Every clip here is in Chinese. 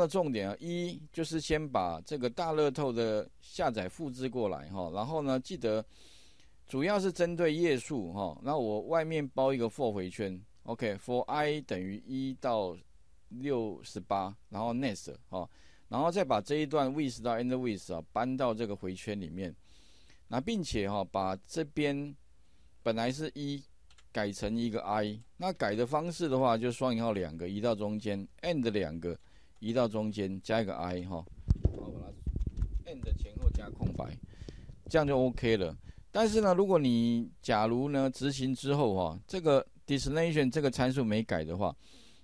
那重点啊，一就是先把这个大乐透的下载复制过来哈，然后呢，记得主要是针对页数哈。那我外面包一个 for 回圈，OK，for i 等于一到六十八，然后 next 哈，然后再把这一段 with 到 end with 啊，搬到这个回圈里面。那并且哈，把这边本来是一改成一个 i。那改的方式的话，就双引号两个移到中间，and 两个。移到中间加一个 i 哈，然后把它 end 前后加空白，这样就 OK 了。但是呢，如果你假如呢执行之后哈，这个 d i s t i n a t i o n 这个参数没改的话，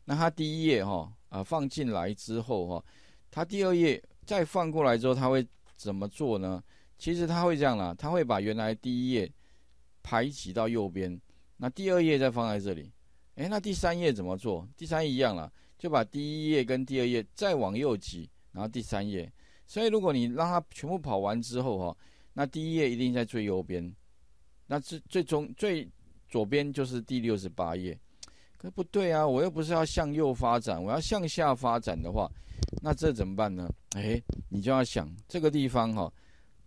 那它第一页哈啊放进来之后哈，它第二页再放过来之后，它会怎么做呢？其实它会这样啦，它会把原来第一页排挤到右边，那第二页再放在这里。哎，那第三页怎么做？第三页一样了。就把第一页跟第二页再往右挤，然后第三页。所以如果你让它全部跑完之后哈，那第一页一定在最右边，那最最终最左边就是第六十八页。可不对啊，我又不是要向右发展，我要向下发展的话，那这怎么办呢？哎，你就要想这个地方哈，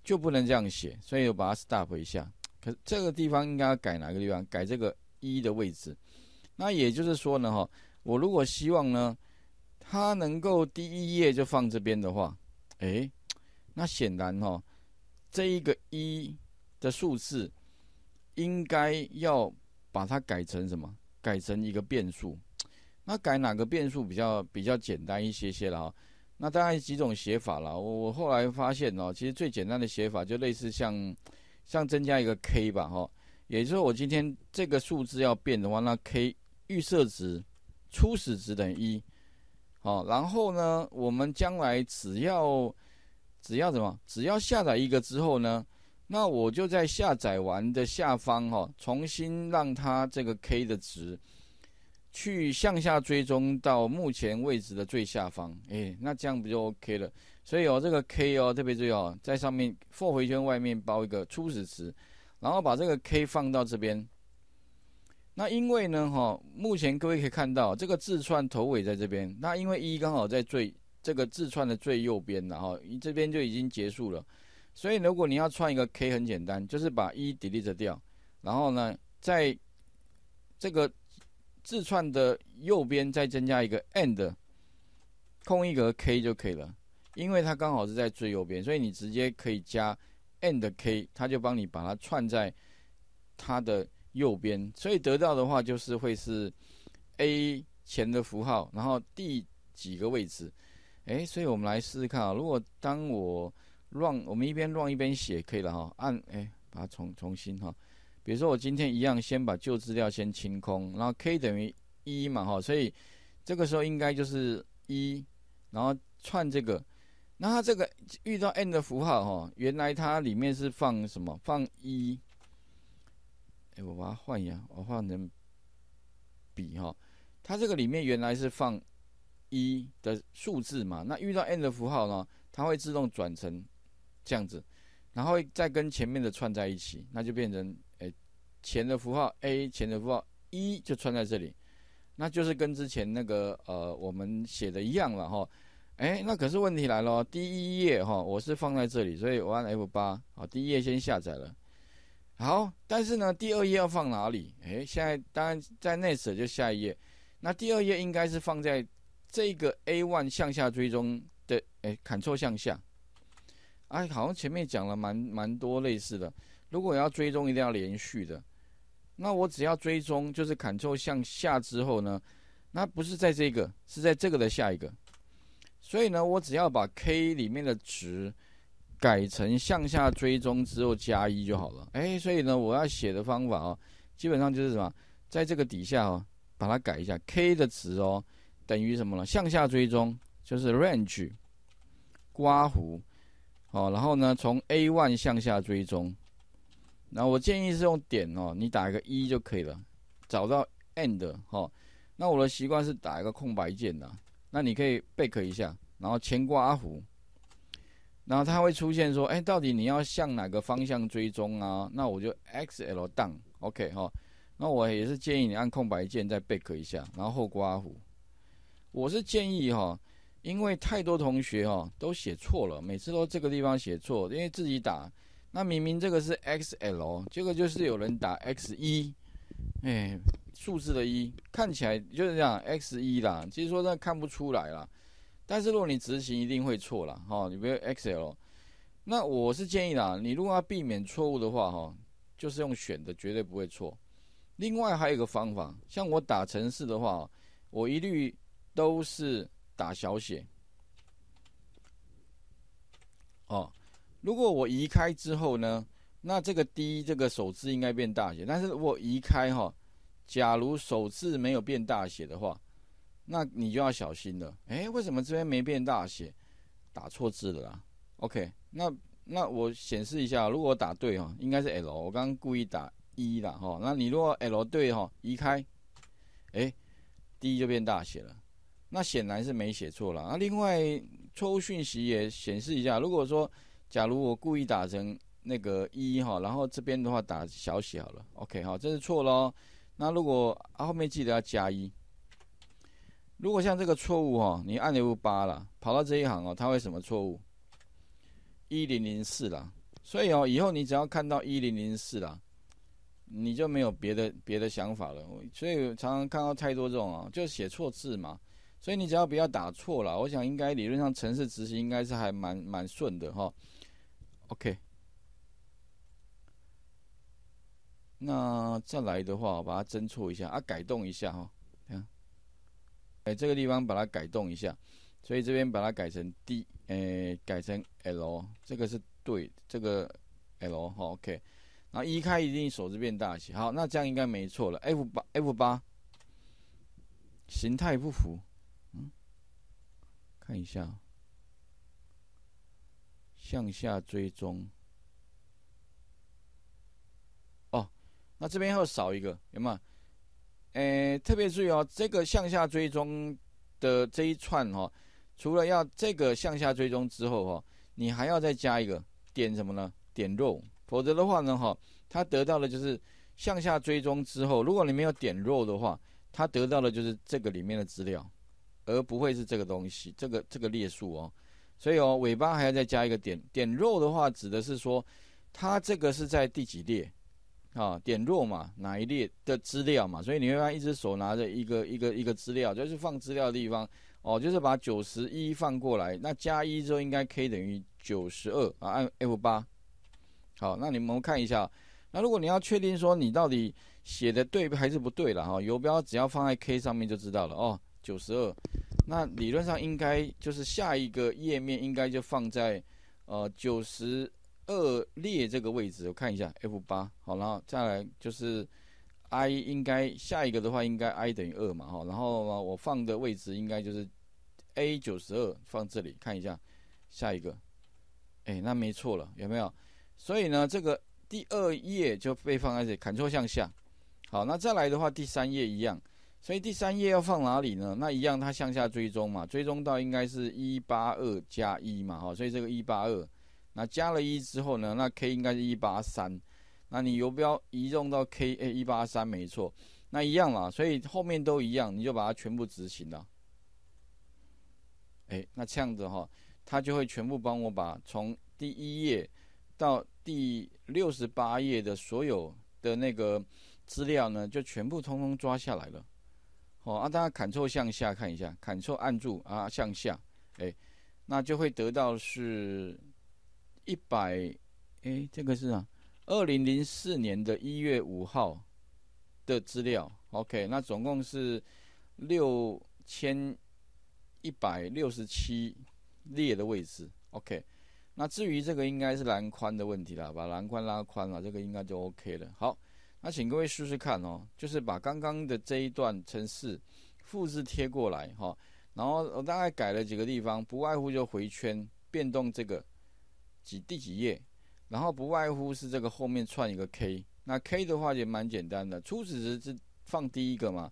就不能这样写，所以我把它 stop 一下。可这个地方应该要改哪个地方？改这个一的位置。那也就是说呢哈。我如果希望呢，它能够第一页就放这边的话，哎，那显然哈，这一个一的数字应该要把它改成什么？改成一个变数。那改哪个变数比较比较简单一些些了哈？那当然几种写法了。我我后来发现哦，其实最简单的写法就类似像像增加一个 k 吧哈，也就是说我今天这个数字要变的话，那 k 预设值。初始值等于一，好，然后呢，我们将来只要只要怎么，只要下载一个之后呢，那我就在下载完的下方哈，重新让它这个 k 的值去向下追踪到目前位置的最下方，哎，那这样不就 OK 了？所以哦，这个 k 哦，特别注意哦，在上面 for 回圈外面包一个初始值，然后把这个 k 放到这边。那因为呢，哈，目前各位可以看到这个字串头尾在这边。那因为一刚好在最这个字串的最右边，然后这边就已经结束了。所以如果你要串一个 k，很简单，就是把一 delete 掉，然后呢，在这个字串的右边再增加一个 and 空一格 k 就可以了。因为它刚好是在最右边，所以你直接可以加 and k，它就帮你把它串在它的。右边，所以得到的话就是会是 a 前的符号，然后第几个位置，哎，所以我们来试试看啊。如果当我乱，我们一边乱一边写可以了哈。按，哎，把它重重新哈。比如说我今天一样，先把旧资料先清空，然后 k 等于一嘛哈，所以这个时候应该就是一，然后串这个。那它这个遇到 n 的符号哈，原来它里面是放什么？放一。哎，我把它换一下，我换成笔哈。它这个里面原来是放一的数字嘛，那遇到 n 的符号呢，它会自动转成这样子，然后再跟前面的串在一起，那就变成哎前的符号 a 前的符号一就串在这里，那就是跟之前那个呃我们写的一样了哈。哎，那可是问题来了，第一页哈，我是放在这里，所以我按 F 八啊，第一页先下载了。好，但是呢，第二页要放哪里？哎，现在当然在 next 就下一页，那第二页应该是放在这个 A one 向下追踪的，哎，砍错向下。哎，好像前面讲了蛮蛮多类似的，如果要追踪一定要连续的，那我只要追踪就是 Ctrl 向下之后呢，那不是在这个，是在这个的下一个，所以呢，我只要把 K 里面的值。改成向下追踪之后加一就好了。哎，所以呢，我要写的方法哦，基本上就是什么，在这个底下哦，把它改一下，K 的值哦，等于什么了？向下追踪就是 range，刮弧，哦，然后呢，从 A one 向下追踪，那我建议是用点哦，你打一个一就可以了，找到 end 哦，那我的习惯是打一个空白键呐，那你可以备课一下，然后前刮弧。然后它会出现说，哎，到底你要向哪个方向追踪啊？那我就 X L down，OK 哈。那我也是建议你按空白键再 back 一下，然后后刮弧。我是建议哈，因为太多同学哈都写错了，每次都这个地方写错，因为自己打。那明明这个是 X L，结果就是有人打 X 一，哎，数字的一，看起来就是这样 X 一啦，其实说那看不出来啦。但是如果你执行一定会错了哈，你不要 Excel。那我是建议啦，你如果要避免错误的话哈，就是用选的绝对不会错。另外还有一个方法，像我打城市的话，我一律都是打小写。哦，如果我移开之后呢，那这个第一这个首字应该变大写。但是我移开哈，假如首字没有变大写的话。那你就要小心了。哎，为什么这边没变大写？打错字了啦。OK，那那我显示一下，如果打对哈，应该是 L。我刚刚故意打一啦哈。那你如果 L 对哈，移开，哎，D 就变大写了。那显然是没写错了。那另外错误讯息也显示一下。如果说假如我故意打成那个一哈，然后这边的话打小写好了。OK 哈，这是错喽。那如果啊、后面记得要加一。如果像这个错误哈，你按了八了，跑到这一行哦，它会什么错误？一零零四了，所以哦，以后你只要看到一零零四了，你就没有别的别的想法了。所以常常看到太多这种哦，就写错字嘛。所以你只要不要打错了，我想应该理论上程式执行应该是还蛮蛮顺的哈。OK，那再来的话，我把它侦错一下啊，改动一下哈。哎，这个地方把它改动一下，所以这边把它改成 D，哎，改成 L，这个是对，这个 L，好，OK，然后移开一定手指变大些，好，那这样应该没错了。F 八，F 八，形态不符，看一下，向下追踪，哦，那这边又少一个，有吗？诶，特别注意哦，这个向下追踪的这一串哈，除了要这个向下追踪之后哈，你还要再加一个点什么呢？点肉，否则的话呢，哈，它得到的就是向下追踪之后，如果你没有点肉的话，它得到的就是这个里面的资料，而不会是这个东西，这个这个列数哦。所以哦，尾巴还要再加一个点，点肉的话，指的是说，它这个是在第几列。啊，点落嘛，哪一列的资料嘛，所以你会发现一只手拿着一个一个一个资料，就是放资料的地方，哦，就是把九十一放过来，那加一之后应该 K 等于九十二啊，按 F 八。好，那你们看一下，那如果你要确定说你到底写的对还是不对了哈，游标只要放在 K 上面就知道了哦，九十二，那理论上应该就是下一个页面应该就放在呃九十。二列这个位置我看一下，F 八好，然后再来就是 I 应该下一个的话应该 I 等于二嘛哈，然后呢我放的位置应该就是 A 九十二放这里看一下，下一个，哎那没错了有没有？所以呢这个第二页就被放在这里，Ctrl 向下，好那再来的话第三页一样，所以第三页要放哪里呢？那一样它向下追踪嘛，追踪到应该是一八二加一嘛哈，所以这个一八二。那加了一之后呢？那 K 应该是一八三，那你游标移动到 K 哎一八三没错，那一样啦，所以后面都一样，你就把它全部执行了。哎，那这样子哈，它就会全部帮我把从第一页到第六十八页的所有的那个资料呢，就全部通通抓下来了。哦，啊，大家 Ctrl 向下看一下，Ctrl 按住啊向下，哎，那就会得到是。一百，哎，这个是啊，二零零四年的一月五号的资料。OK，那总共是六千一百六十七列的位置。OK，那至于这个应该是栏宽的问题啦，把栏宽拉宽了，这个应该就 OK 了。好，那请各位试试看哦，就是把刚刚的这一段程式复制贴过来哈，然后我大概改了几个地方，不外乎就回圈变动这个。几第几页，然后不外乎是这个后面串一个 k，那 k 的话也蛮简单的，初始值是放第一个嘛，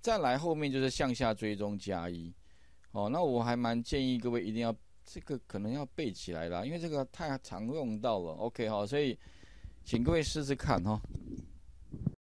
再来后面就是向下追踪加一，哦，那我还蛮建议各位一定要这个可能要背起来啦，因为这个太常用到了，OK 哈，所以请各位试试看哈。